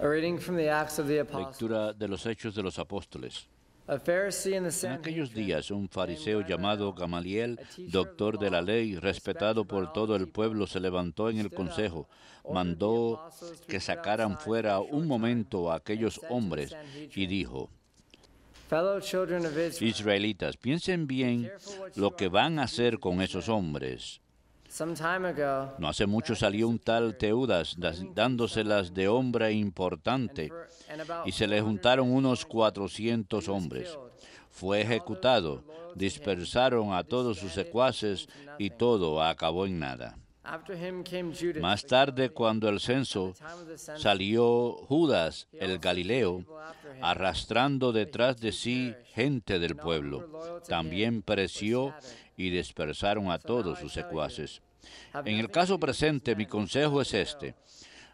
Lectura de los Hechos de los Apóstoles. En aquellos días, un fariseo llamado Gamaliel, doctor de la ley, respetado por todo el pueblo, se levantó en el consejo, mandó que sacaran fuera un momento a aquellos hombres y dijo, Israelitas, piensen bien lo que van a hacer con esos hombres no hace mucho salió un tal Teudas dándoselas de hombre importante y se le juntaron unos 400 hombres. Fue ejecutado, dispersaron a todos sus secuaces y todo acabó en nada. Más tarde, cuando el censo salió Judas el Galileo, arrastrando detrás de sí gente del pueblo. También pereció y dispersaron a todos sus secuaces. En el caso presente, mi consejo es este.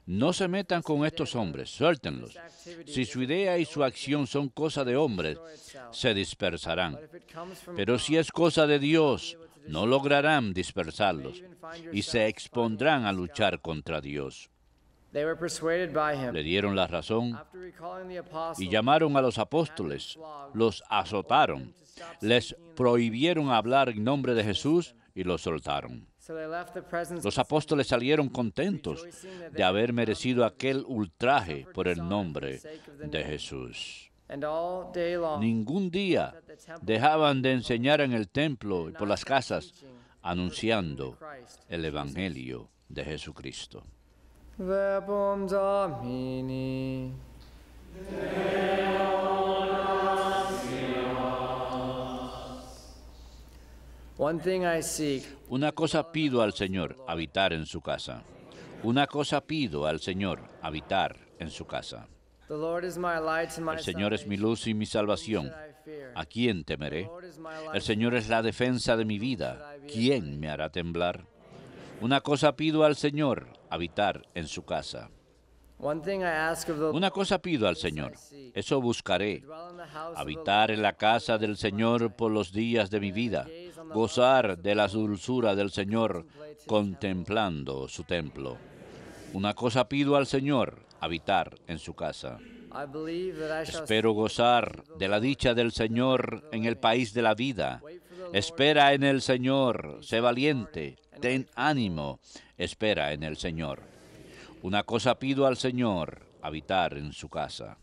No se metan con estos hombres, suéltenlos. Si su idea y su acción son cosa de hombres, se dispersarán. Pero si es cosa de Dios, no lograrán dispersarlos y se expondrán a luchar contra Dios. Le dieron la razón y llamaron a los apóstoles, los azotaron, les prohibieron hablar en nombre de Jesús y los soltaron. Los apóstoles salieron contentos de haber merecido aquel ultraje por el nombre de Jesús. Ningún día dejaban de enseñar en el templo y por las casas anunciando el Evangelio de Jesucristo. Una cosa pido al Señor, habitar en su casa. Una cosa pido al Señor, habitar en su casa. El Señor es mi luz y mi salvación. ¿A quién temeré? El Señor es la defensa de mi vida. ¿Quién me hará temblar? Una cosa pido al Señor, habitar en su casa. Una cosa pido al Señor, eso buscaré, habitar en la casa del Señor por los días de mi vida, gozar de la dulzura del Señor contemplando su templo. Una cosa pido al Señor, habitar en su casa. Espero gozar de la dicha del Señor en el país de la vida, Espera en el Señor, sé valiente, ten ánimo, espera en el Señor. Una cosa pido al Señor, habitar en su casa.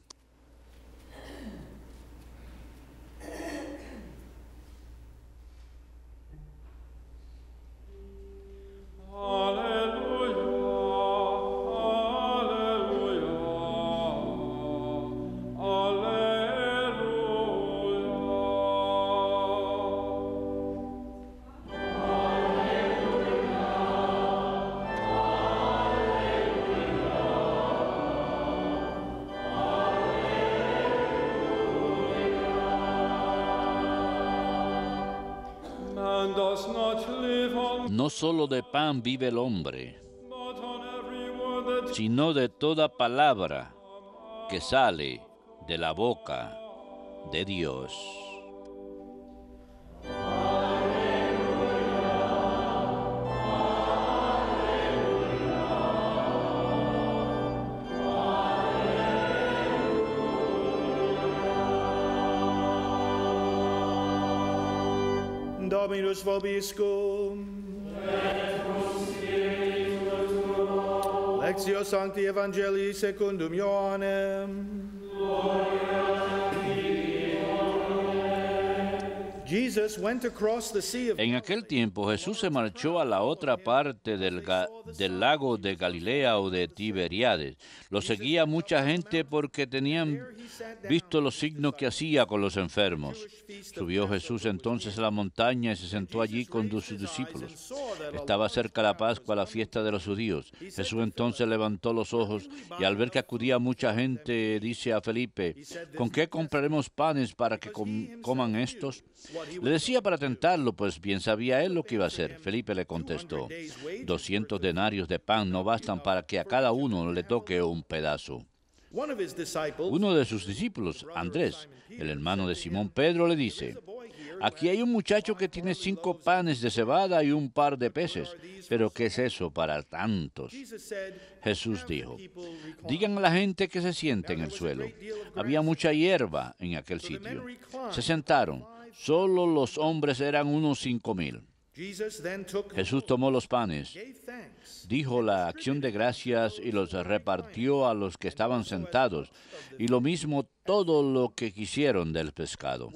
No solo de pan vive el hombre, sino de toda palabra que sale de la boca de Dios. Lectio Sancti Evangelii secundum Ioannem. En aquel tiempo Jesús se marchó a la otra parte del, lago de Galilea o de Tiberiades. Lo seguía mucha gente porque tenían visto los signos que hacía con los enfermos. Subió Jesús entonces a la montaña y se sentó allí con sus discípulos. Estaba cerca la Pascua, la fiesta de los judíos. Jesús entonces levantó los ojos y al ver que acudía mucha gente, dice a Felipe, ¿con qué compraremos panes para que coman estos? Le decía para tentarlo, pues bien sabía él lo que iba a hacer. Felipe le contestó, 200 denarios de pan no bastan para que a cada uno le toque un pedazo. Uno de sus discípulos, Andrés, el hermano de Simón Pedro, le dice, aquí hay un muchacho que tiene cinco panes de cebada y un par de peces, pero ¿qué es eso para tantos? Jesús dijo, digan a la gente que se siente en el suelo. Había mucha hierba en aquel sitio. Se sentaron. Solo los hombres eran unos cinco mil. Jesús tomó los panes, dijo la acción de gracias y los repartió a los que estaban sentados, y lo mismo todo lo que quisieron del pescado.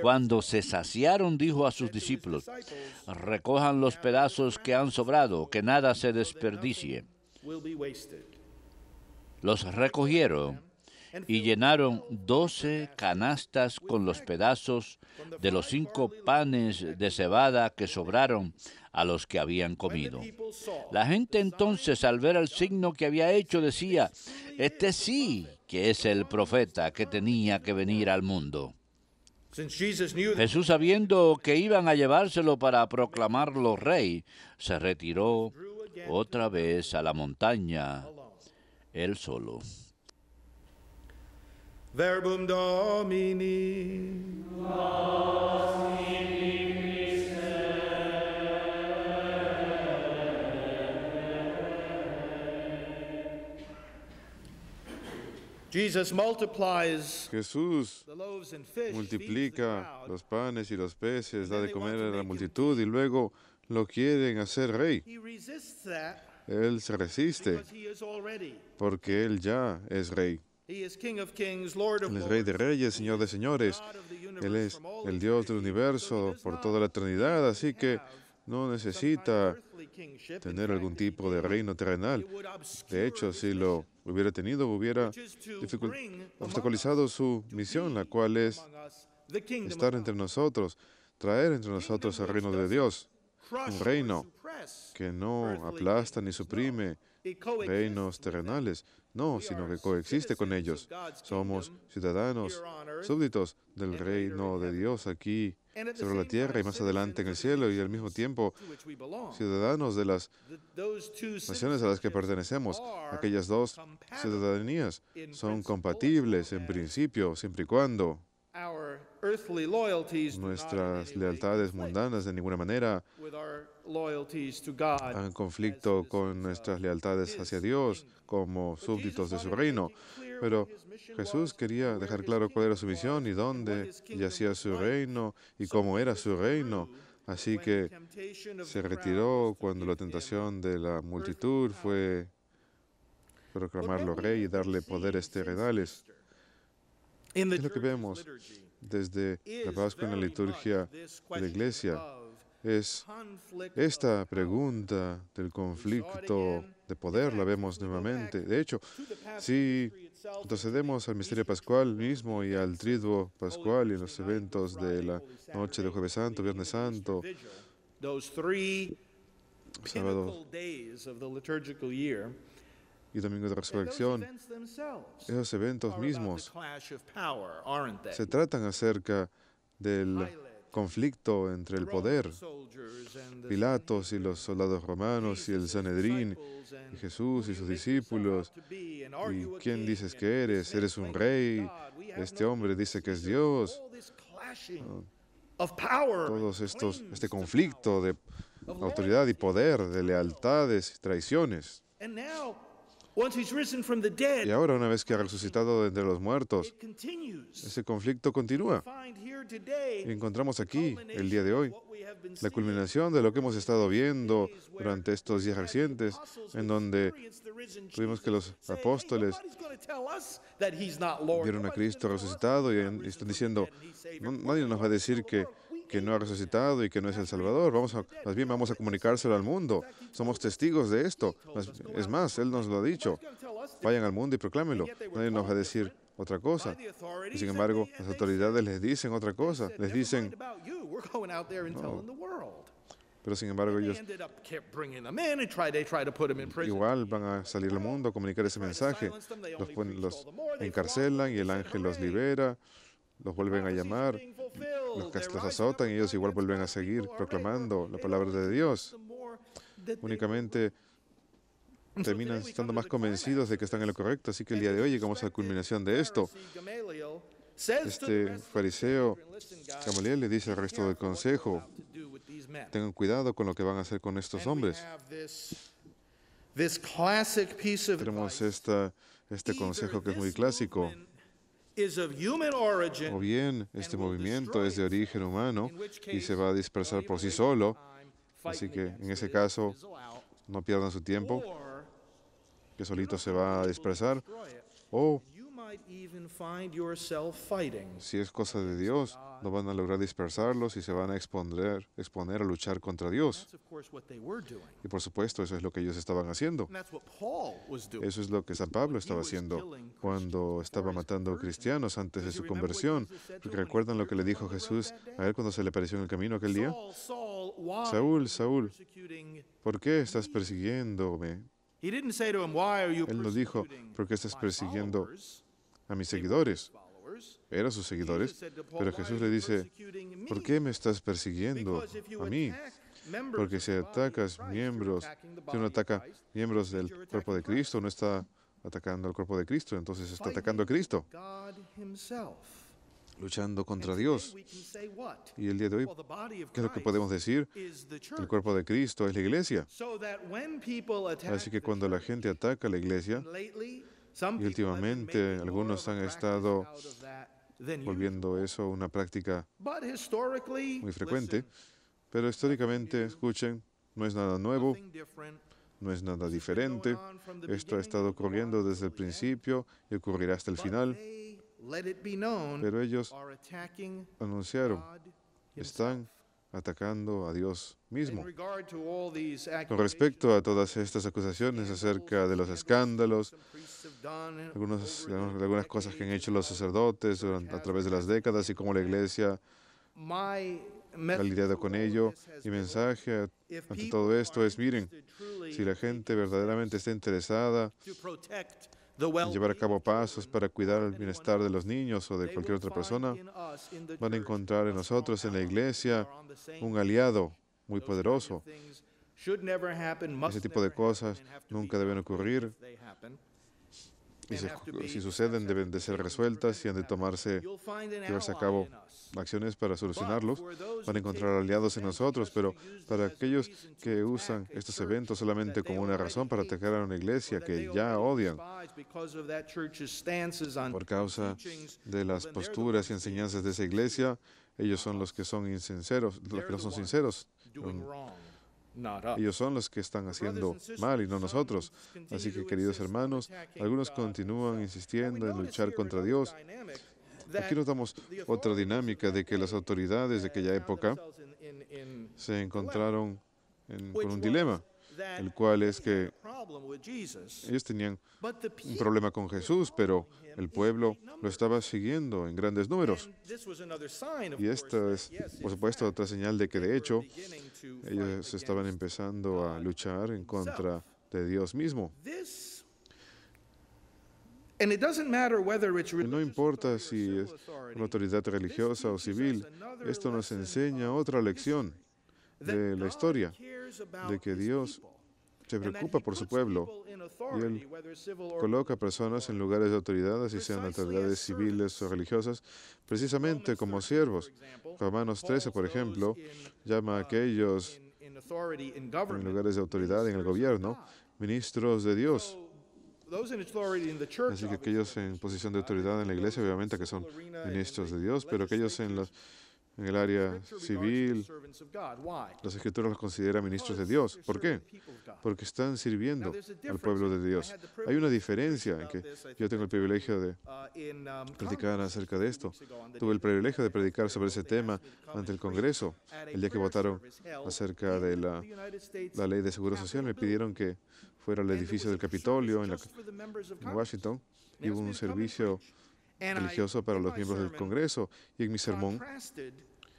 Cuando se saciaron, dijo a sus discípulos, recojan los pedazos que han sobrado, que nada se desperdicie. Los recogieron y llenaron doce canastas con los pedazos de los cinco panes de cebada que sobraron a los que habían comido. La gente entonces al ver el signo que había hecho decía, este sí que es el profeta que tenía que venir al mundo. Jesús, sabiendo que iban a llevárselo para proclamarlo rey, se retiró otra vez a la montaña, él solo verbum domini. Jesús multiplica los panes y los peces, da de comer a la multitud y luego lo quieren hacer rey. Él se resiste porque él ya es rey. Él es Rey de Reyes, Señor de Señores. Él es el Dios del universo por toda la eternidad, así que no necesita tener algún tipo de reino terrenal. De hecho, si lo hubiera tenido, hubiera obstaculizado su misión, la cual es estar entre nosotros, traer entre nosotros el reino de Dios, un reino que no aplasta ni suprime reinos terrenales, no, sino que coexiste con ellos. Somos ciudadanos, súbditos del reino de Dios aquí sobre la tierra y más adelante en el cielo y al mismo tiempo ciudadanos de las naciones a las que pertenecemos. Aquellas dos ciudadanías son compatibles en principio, siempre y cuando nuestras lealtades mundanas de ninguna manera en conflicto con uh, nuestras lealtades hacia Dios como súbditos de su reino. Pero Jesús quería dejar claro cuál era su misión y dónde yacía su reino y cómo era su reino. Así que se retiró cuando la tentación de la multitud fue proclamarlo rey y darle poderes terrenales. Es lo que vemos desde la Pascua en la liturgia de la iglesia es esta pregunta del conflicto de poder, la vemos nuevamente. De hecho, si procedemos al misterio pascual mismo y al triduo pascual y los eventos de la noche de Jueves Santo, Viernes Santo, sábado y Domingo de Resurrección, esos eventos mismos se tratan acerca del conflicto entre el poder, Pilatos y los soldados romanos y el Sanedrín, Jesús y sus discípulos, y quién dices que eres, eres un rey, este hombre dice que es Dios. Todos estos, este conflicto de autoridad y poder, de lealtades y traiciones. Y ahora, una vez que ha resucitado de entre los muertos, ese conflicto continúa. Y encontramos aquí, el día de hoy, la culminación de lo que hemos estado viendo durante estos días recientes, en donde tuvimos que los apóstoles vieron a Cristo resucitado y están diciendo, nadie nos va a decir que que no ha resucitado y que no es el Salvador. Vamos a, más bien vamos a comunicárselo al mundo. Somos testigos de esto. Es más, Él nos lo ha dicho. Vayan al mundo y proclámenlo. Nadie nos va a decir otra cosa. Y sin embargo, las autoridades les dicen otra cosa. Les dicen, Pero sin embargo ellos igual van a salir al mundo a comunicar ese mensaje. Los, los encarcelan y el ángel los libera, los vuelven a llamar los que azotan y ellos igual vuelven a seguir proclamando la palabra de Dios. Únicamente terminan estando más convencidos de que están en lo correcto. Así que el día de hoy llegamos a la culminación de esto. Este fariseo Gamaliel le dice al resto del consejo, tengan cuidado con lo que van a hacer con estos hombres. Tenemos esta, este consejo que es muy clásico. O bien este movimiento es de origen humano y se va a dispersar por sí solo, así que en ese caso no pierdan su tiempo, que solito se va a dispersar, o si es cosa de Dios, no van a lograr dispersarlos y se van a exponer, exponer a luchar contra Dios. Y por supuesto, eso es lo que ellos estaban haciendo. Eso es lo que San Pablo estaba haciendo cuando estaba matando cristianos antes de su conversión. Porque recuerdan lo que le dijo Jesús a él cuando se le apareció en el camino aquel día. Saúl, Saúl, ¿por qué estás persiguiéndome? Él no dijo, ¿por qué estás persiguiendo a mis seguidores. Era sus seguidores. Pero Jesús le dice, ¿por qué me estás persiguiendo a mí? Porque si atacas miembros, si uno ataca miembros del cuerpo de Cristo, no está atacando al cuerpo de Cristo, entonces está atacando a Cristo, luchando contra Dios. Y el día de hoy, ¿qué es lo que podemos decir? El cuerpo de Cristo es la iglesia. Así que cuando la gente ataca la iglesia, y últimamente algunos han estado volviendo eso una práctica muy frecuente, pero históricamente, escuchen, no es nada nuevo, no es nada diferente. Esto ha estado ocurriendo desde el principio y ocurrirá hasta el final. Pero ellos anunciaron, están atacando a Dios mismo. Con respecto a todas estas acusaciones acerca de los escándalos, algunas cosas que han hecho los sacerdotes a través de las décadas y cómo la iglesia ha lidiado con ello, mi mensaje ante todo esto es, miren, si la gente verdaderamente está interesada llevar a cabo pasos para cuidar el bienestar de los niños o de cualquier otra persona, van a encontrar en nosotros, en la iglesia, un aliado muy poderoso. Ese tipo de cosas nunca deben ocurrir, y si, suceden, deben de ser resueltas y han de tomarse, llevarse a cabo acciones para solucionarlos. Van a encontrar aliados en nosotros, pero para aquellos que usan estos eventos solamente como una razón para atacar a una iglesia que ya odian por causa de las posturas y enseñanzas de esa iglesia, ellos son uh-huh. los que son insinceros, los que no son sinceros. Ellos son los que están haciendo mal y no nosotros. Así que, queridos hermanos, algunos continúan insistiendo en luchar contra Dios. Aquí notamos otra dinámica de que las autoridades de aquella época se encontraron en, con un dilema el cual es que ellos tenían un problema con Jesús, pero el pueblo lo estaba siguiendo en grandes números. Y esta es, por supuesto, otra señal de que, de hecho, ellos estaban empezando a luchar en contra de Dios mismo. no importa si es una autoridad religiosa o civil, esto nos enseña otra lección de la historia, de que Dios se preocupa por su pueblo y Él coloca personas en lugares de autoridad, así sean autoridades civiles o religiosas, precisamente como siervos. Romanos 13, por ejemplo, llama a uh, aquellos en lugares de autoridad en el gobierno ministros de Dios. Así que aquellos en posición de uh, autoridad en la iglesia, obviamente que son ministros de Dios, pero aquellos en los en el área civil, los escrituras los consideran ministros de Dios. ¿Por qué? Porque están sirviendo al pueblo de Dios. Hay una diferencia en que yo tengo el privilegio de uh, um, predicar acerca de esto. Tuve el privilegio de predicar sobre ese tema ante el Congreso el día que votaron acerca de la, ley de seguro social. Me pidieron que fuera al edificio del Capitolio en, en Washington y hubo un servicio religioso para los miembros del Congreso. Y en mi sermón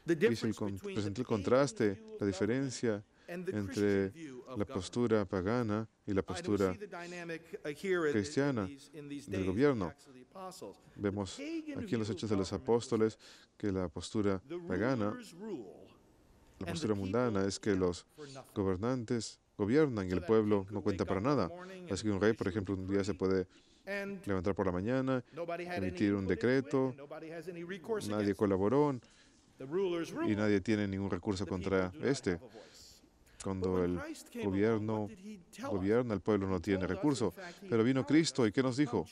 presenté el contraste, la diferencia entre la postura pagana y la postura uh, cristiana del gobierno. Vemos aquí en los hechos de los apóstoles que la postura pagana, la postura mundana es que los gobernantes gobiernan y el pueblo no cuenta para nada. Así que un rey, por ejemplo, un día se puede levantar por la mañana, emitir un decreto, nadie colaboró y nadie tiene ningún recurso contra este. Cuando el gobierno gobierna, el pueblo no tiene recurso. Pero vino Cristo y ¿qué nos dijo?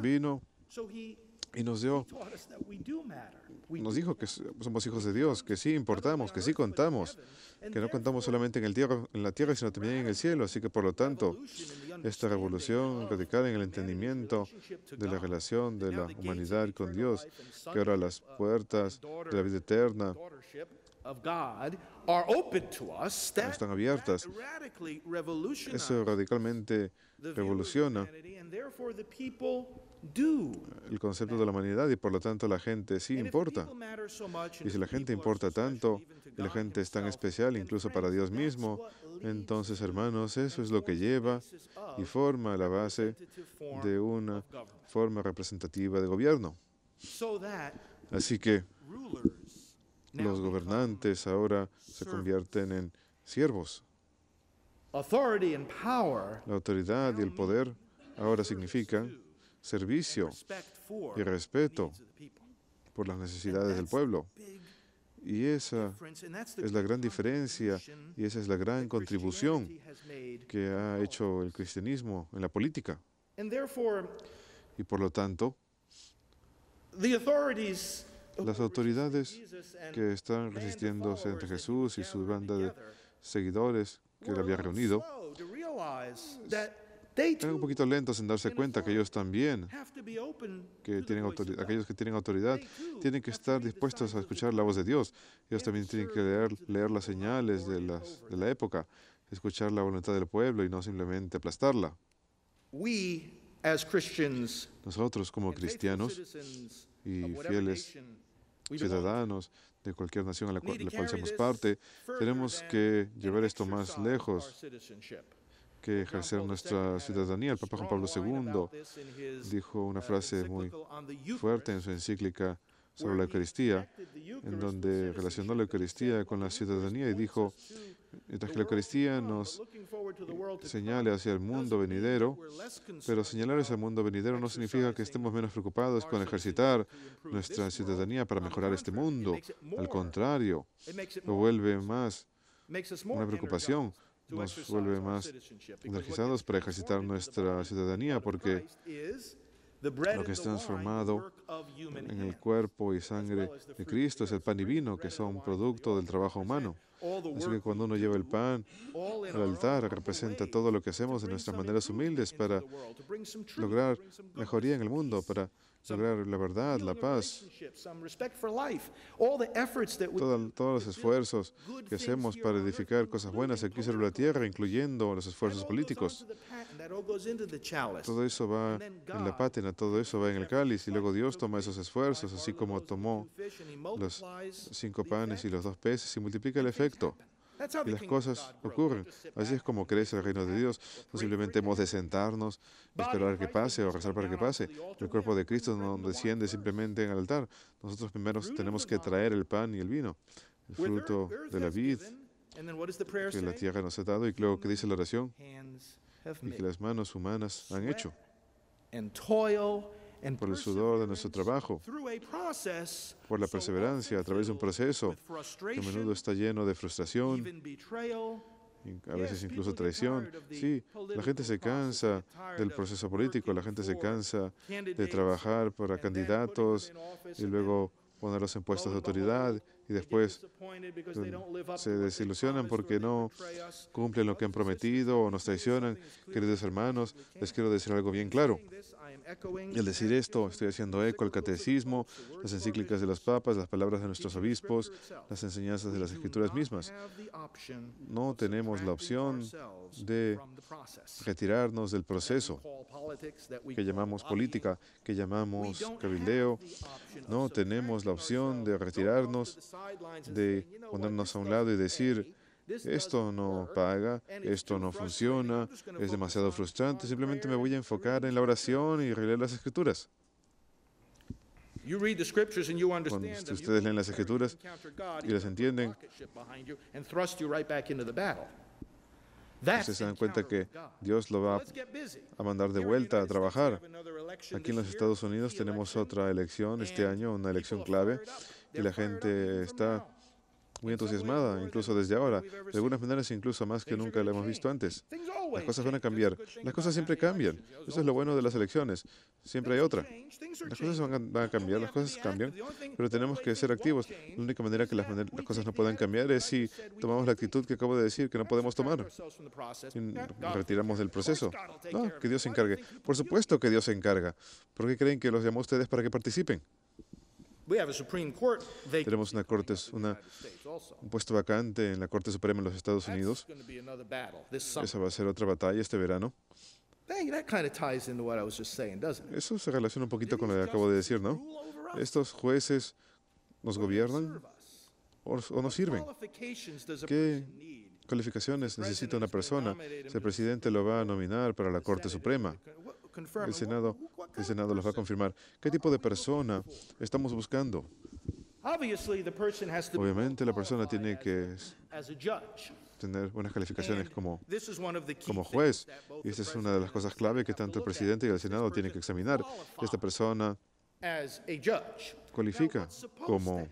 Vino y nos dio, nos dijo que somos hijos de Dios, que sí importamos, que sí contamos, que no contamos solamente en, el tierra, en la tierra, sino también en el cielo. Así que, por lo tanto, esta revolución radicada en el entendimiento de la relación de la humanidad con Dios, que ahora las puertas de la vida eterna están abiertas. Eso radicalmente revoluciona el concepto de la humanidad y por lo tanto la gente sí importa. Y si la gente importa tanto la gente es tan especial incluso para Dios mismo, entonces hermanos, eso es lo que lleva y forma la base de una forma representativa de gobierno. Así que los gobernantes ahora se convierten en siervos. La autoridad y el poder ahora significan servicio y respeto por las necesidades del pueblo. Y esa es la gran diferencia y esa es la gran contribución que ha hecho el cristianismo en la política. Y por lo tanto, las autoridades que están resistiéndose entre Jesús y su banda de seguidores que le había reunido están un poquito lentos en darse cuenta que ellos también, que tienen aquellos que tienen autoridad, tienen que estar dispuestos a escuchar la voz de Dios. Ellos también tienen que leer, las señales de, la época, escuchar la voluntad del pueblo y no simplemente aplastarla. Nosotros como cristianos y fieles ciudadanos de cualquier nación a la cual, la parte, tenemos que llevar esto más lejos que ejercer nuestra ciudadanía. El Papa Juan Pablo II dijo una frase muy fuerte en su encíclica sobre la Eucaristía, en donde relacionó la Eucaristía con la ciudadanía y dijo, mientras que la Eucaristía nos señale hacia el mundo venidero, pero señalar ese mundo venidero no significa que estemos menos preocupados con ejercitar nuestra ciudadanía para mejorar este mundo. Al contrario, lo vuelve más una preocupación nos vuelve más energizados para ejercitar nuestra ciudadanía, porque lo que es transformado en el cuerpo y sangre de Cristo es el pan y vino, que son producto del trabajo humano. Así que cuando uno lleva el pan al altar, representa todo lo que hacemos de nuestras maneras humildes para lograr mejoría en el mundo, para lograr la verdad, la paz, todos los esfuerzos que hacemos para edificar cosas buenas aquí sobre la tierra, incluyendo los esfuerzos políticos. Todo eso va en la pátina, todo eso va en el cáliz y luego Dios toma esos esfuerzos, así como tomó los cinco panes y los dos peces y multiplica el efecto y las cosas ocurren. Así es como crece el reino de Dios. No simplemente hemos de sentarnos, esperar que pase o rezar para que pase. El cuerpo de Cristo no desciende simplemente en el altar. Nosotros primero tenemos que traer el pan y el vino, el fruto de la vid que la tierra nos ha dado y luego que dice la oración y que las manos humanas han hecho por el sudor de nuestro trabajo, por la perseverancia a través de un proceso que a menudo está lleno de frustración, a veces incluso traición. Sí, la gente se cansa del proceso político, la gente se cansa de trabajar para candidatos y luego ponerlos en puestos de autoridad y después eh, se desilusionan porque no cumplen lo que han prometido o nos traicionan. Queridos hermanos, les quiero decir algo bien claro. Al decir esto, estoy haciendo eco al catecismo, las encíclicas de los papas, las palabras de nuestros obispos, las enseñanzas de las escrituras mismas. No tenemos la opción de retirarnos del proceso que llamamos política, que llamamos cabildeo. No tenemos la opción de retirarnos de ponernos a un lado y decir, esto no paga, esto no funciona, es demasiado frustrante, simplemente me voy a enfocar en la oración y leer las escrituras. Cuando ustedes leen las escrituras y las entienden, Ustedes pues se dan cuenta que Dios lo va a mandar de vuelta a trabajar. Aquí en los Estados Unidos tenemos otra elección este año, una elección clave, y la gente está muy entusiasmada, incluso desde ahora. De algunas maneras, incluso más que nunca la hemos visto antes. Las cosas van a cambiar. Las cosas siempre cambian. Eso es lo bueno de las elecciones. Siempre hay otra. Las cosas van a, cambiar, las cosas cambian, pero tenemos que ser activos. La única manera que las, las, cosas no puedan cambiar es si tomamos la actitud que acabo de decir, que no podemos tomar. Y retiramos del proceso. No, que Dios se encargue. Por supuesto que Dios se encarga. ¿Por qué creen que los llamó a ustedes para que participen? Tenemos una corte, una, un puesto vacante en la Corte Suprema de los Estados Unidos. Esa va a ser otra batalla este verano. Eso se relaciona un poquito con lo que acabo de decir, ¿no? Estos jueces nos gobiernan o, nos sirven. ¿Qué calificaciones necesita una persona? el presidente lo va a nominar para la Corte Suprema, el Senado, el Senado va a confirmar. ¿Qué tipo de persona estamos buscando? Obviamente la persona tiene que tener buenas calificaciones como, como juez. Y esta es una de las cosas clave que tanto el presidente y el Senado tienen que examinar. Esta persona cualifica como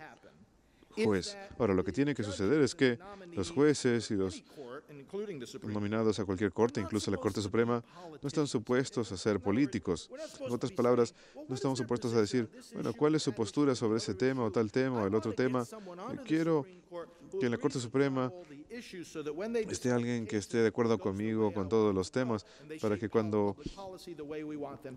pues, ahora, lo que tiene que suceder es que los jueces y los nominados a cualquier corte, incluso la Corte Suprema, no están supuestos a ser políticos. En otras palabras, no estamos supuestos a decir, bueno, ¿cuál es su postura sobre ese tema o tal tema o el otro tema? Quiero que en la Corte Suprema esté alguien que esté de acuerdo conmigo con todos los temas, para que cuando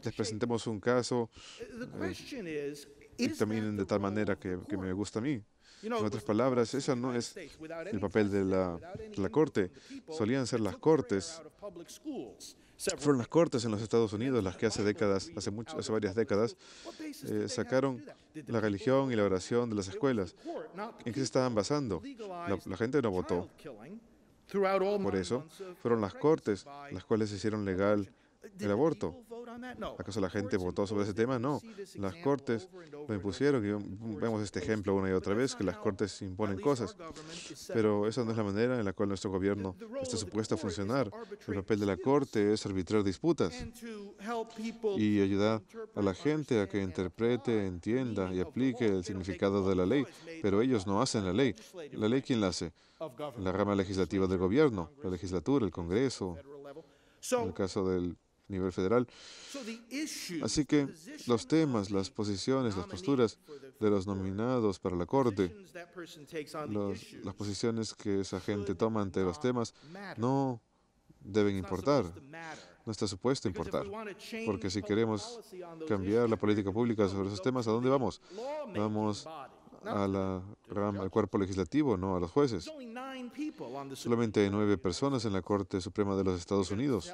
les presentemos un caso, eh, de tal manera que me gusta a mí. En otras palabras, ese no es el papel de la, corte. Solían ser las cortes fueron las cortes en los Estados Unidos las que hace décadas, hace, varias décadas, eh, sacaron la religión y la oración de las escuelas. ¿En qué se estaban basando? la, gente no votó. Por eso fueron las cortes las cuales hicieron legal el aborto. ¿Acaso la gente votó sobre ese tema? No. Las cortes lo impusieron. Mm, vemos este ejemplo una y otra vez, que las cortes imponen cosas. Pero esa no es la manera en la cual nuestro gobierno está supuesto a funcionar. El papel de la corte es arbitrar disputas y ayudar a la gente a que interprete, entienda y aplique el significado de la ley. Pero ellos no hacen la ley. ¿La ley quién la hace? La rama legislativa del gobierno, la legislatura, el Congreso. En el caso del nivel federal. Así que los temas, las posiciones, las posturas de los nominados para la Corte, las posiciones que esa gente toma ante los temas, no deben importar. No está supuesto importar. Porque si queremos cambiar la política pública sobre esos temas, ¿a dónde vamos? Vamos la al cuerpo legislativo, no a los jueces. Solamente hay nueve personas en la Corte Suprema de los Estados Unidos.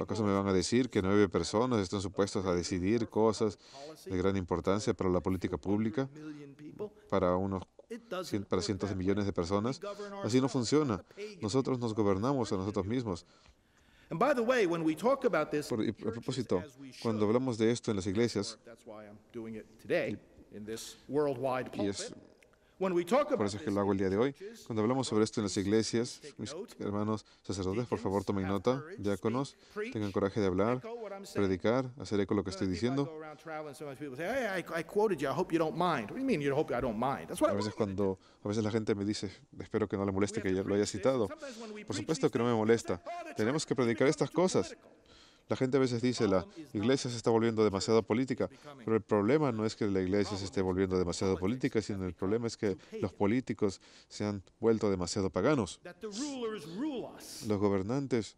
¿Acaso me van a decir que nueve personas están supuestas a decidir cosas de gran importancia para la política pública, para unos para cientos de millones de personas? Así no funciona. Nosotros nos gobernamos a nosotros mismos. Por, y a propósito, cuando hablamos de esto en las iglesias, y es por eso que lo hago el día de hoy. Cuando hablamos sobre esto en las iglesias, mis hermanos sacerdotes, por favor tomen nota, diáconos, tengan coraje de hablar, predicar, hacer eco de lo que estoy diciendo. A veces cuando, a veces la gente me dice, espero que no le moleste que yo lo haya citado. Por supuesto que no me molesta. Tenemos que predicar estas cosas. La gente a veces dice, la iglesia se está volviendo demasiado política, pero el problema no es que la iglesia se esté volviendo demasiado política, sino el problema es que los políticos se han vuelto demasiado paganos. Los gobernantes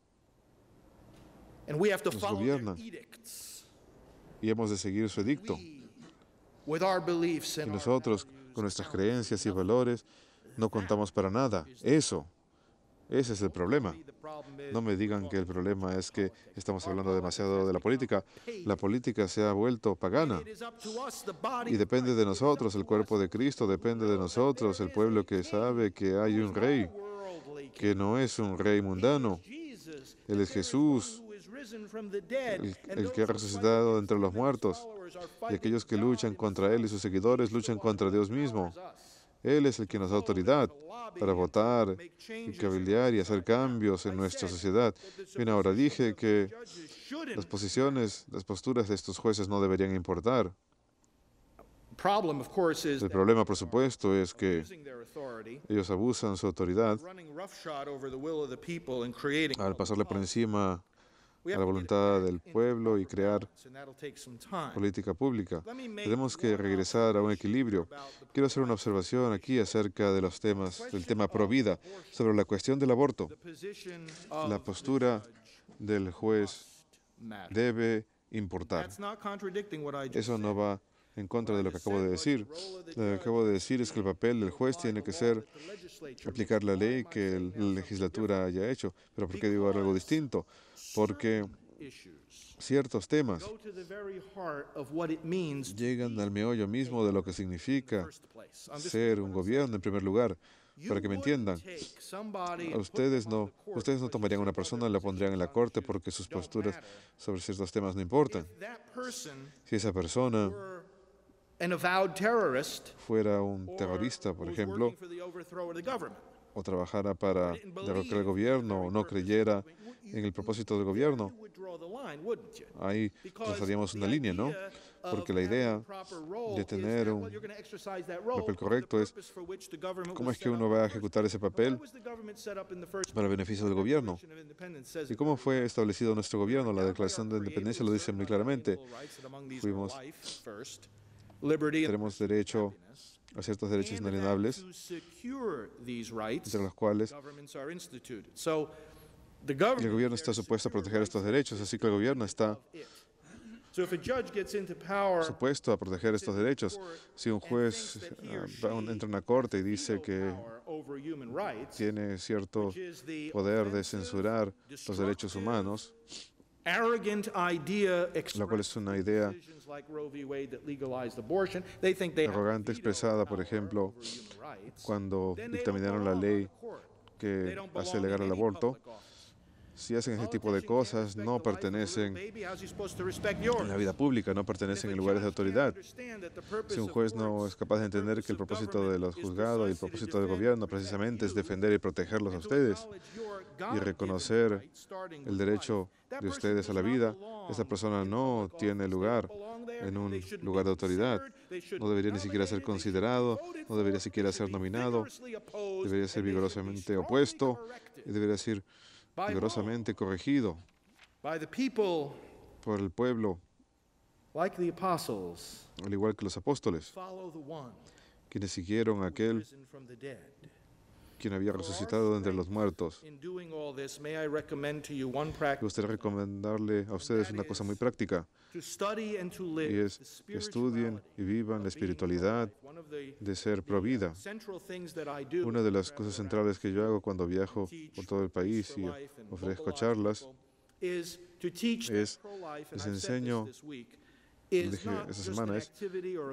nos gobiernan y hemos de seguir su edicto. nosotros, con nuestras creencias y valores, no contamos para nada. Eso ese es el problema. No me digan que el problema es que estamos hablando demasiado de la política. La política se ha vuelto pagana y depende de nosotros, el cuerpo de Cristo depende de nosotros, el pueblo que sabe que hay un rey, que no es un rey mundano. Él es Jesús, el, que ha resucitado entre los muertos. Y aquellos que luchan contra Él y sus seguidores luchan contra Dios mismo. Él es el que nos da autoridad para votar, cabildear y hacer cambios en nuestra sociedad. Bien, ahora dije que las posiciones, las posturas de estos jueces no deberían importar. El problema, por supuesto, es que ellos abusan su autoridad al pasarle por encima a la voluntad del pueblo y crear política pública. Tenemos que uh, regresar a un equilibrio. Quiero hacer una observación aquí acerca de los temas, del tema pro vida, sobre la cuestión del aborto. La postura del juez debe importar. Eso no va en contra de lo que acabo de decir. Lo que acabo de decir es que el papel del juez tiene que ser aplicar la ley que la legislatura haya hecho. Pero ¿por qué digo algo distinto? porque ciertos temas llegan al meollo mismo de lo que significa ser un gobierno en primer lugar. Para que me entiendan, ustedes no, ustedes no tomarían a una persona, la pondrían en la corte porque sus posturas sobre ciertos temas no importan. Si esa persona fuera un terrorista, por ejemplo, o trabajara para derrocar el gobierno o no creyera en el propósito del gobierno, ahí trazaríamos una línea, ¿no? Porque la idea de tener un papel correcto es cómo es que uno va a ejecutar ese papel para beneficio del gobierno. ¿Y cómo fue establecido nuestro gobierno? La Declaración de Independencia lo dice muy claramente. Fuimos, tenemos derecho a ciertos derechos inalienables, entre los cuales el gobierno está supuesto a proteger estos derechos, así que el gobierno está supuesto a proteger estos derechos. Si un juez ah, entra en la corte y dice que tiene cierto poder de censurar los derechos humanos, lo cual es una idea arrogante expresada, por ejemplo, cuando dictaminaron la ley que hace legal el aborto, si hacen ese tipo de cosas, no pertenecen en la vida pública, no pertenecen en lugares de autoridad. Si un juez no es capaz de entender que el propósito de los juzgados y el propósito del gobierno precisamente es defender y protegerlos a ustedes y reconocer el derecho de ustedes a la vida, esa persona no tiene lugar en un lugar de autoridad. No debería ni siquiera ser considerado, no debería siquiera ser nominado, debería ser vigorosamente opuesto y debería decir, vigorosamente corregido por el pueblo, al igual que los apóstoles, quienes siguieron a aquel quien había resucitado entre los muertos. Me gustaría recomendarle a ustedes una cosa muy práctica, y es que estudien y vivan la espiritualidad de ser provida. Una de las cosas centrales que yo hago cuando viajo por todo el país y ofrezco charlas es les enseño dije esa semana, es,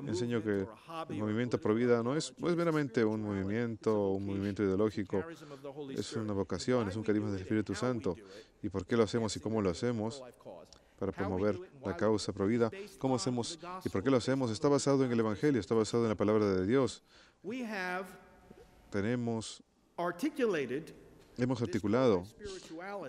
enseño que el movimiento pro vida no es, meramente un movimiento, un movimiento ideológico, es una vocación, es un carisma del Espíritu Santo. ¿Y por qué lo hacemos y cómo lo hacemos? para promover la causa pro vida. ¿Cómo hacemos y por qué lo hacemos? Está basado en el Evangelio, está basado en la palabra de Dios. Tenemos Hemos articulado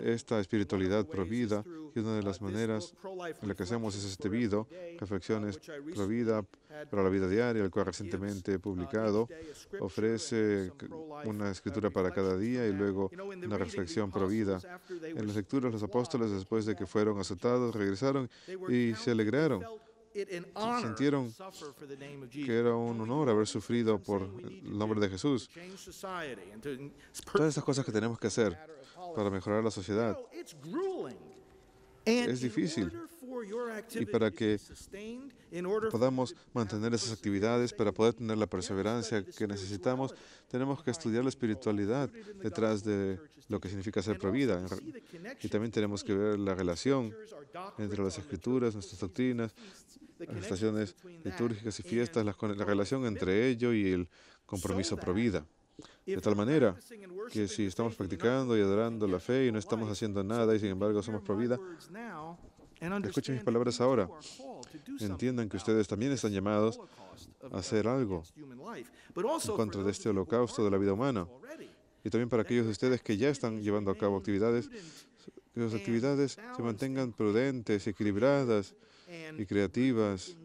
esta espiritualidad provida y una de las uh, maneras en la que hacemos es este video, Reflexiones uh, Provida uh, para la Vida Diaria, el cual recientemente publicado ofrece una escritura para cada día y luego una reflexión provida. En las lecturas, los apóstoles, después de que fueron aceptados regresaron y se alegraron sintieron que era un honor haber sufrido por el nombre de Jesús. Todas estas cosas que tenemos que hacer para mejorar la sociedad es difícil. Y para que podamos mantener esas actividades, para poder tener la perseverancia que necesitamos, tenemos que estudiar la espiritualidad detrás de lo que significa ser prohibida Y también tenemos que ver la relación entre las escrituras, nuestras doctrinas, las estaciones litúrgicas y fiestas, la, relación entre ello y el compromiso pro vida. De tal manera que si estamos practicando y adorando la fe y no estamos haciendo nada y sin embargo somos pro vida, escuchen mis palabras ahora. Entiendan que ustedes también están llamados a hacer algo en contra de este holocausto de la vida humana. Y también para aquellos de ustedes que ya están llevando a cabo actividades, que sus actividades se mantengan prudentes, equilibradas y creativas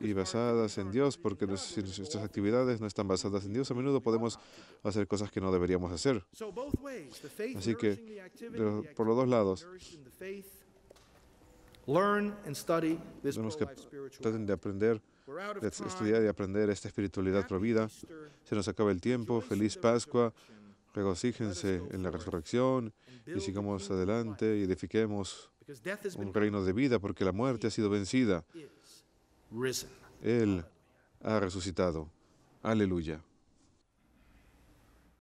y basadas en Dios, porque si nuestras actividades no están basadas en Dios, a menudo podemos hacer cosas que no deberíamos hacer. Así que, por los dos lados, tenemos que traten de aprender, estudiar y aprender esta espiritualidad provida. Se nos acaba el tiempo. Feliz Pascua. Regocíjense en la resurrección y sigamos adelante y edifiquemos un reino de vida porque la muerte ha sido vencida. Él ha resucitado. Aleluya.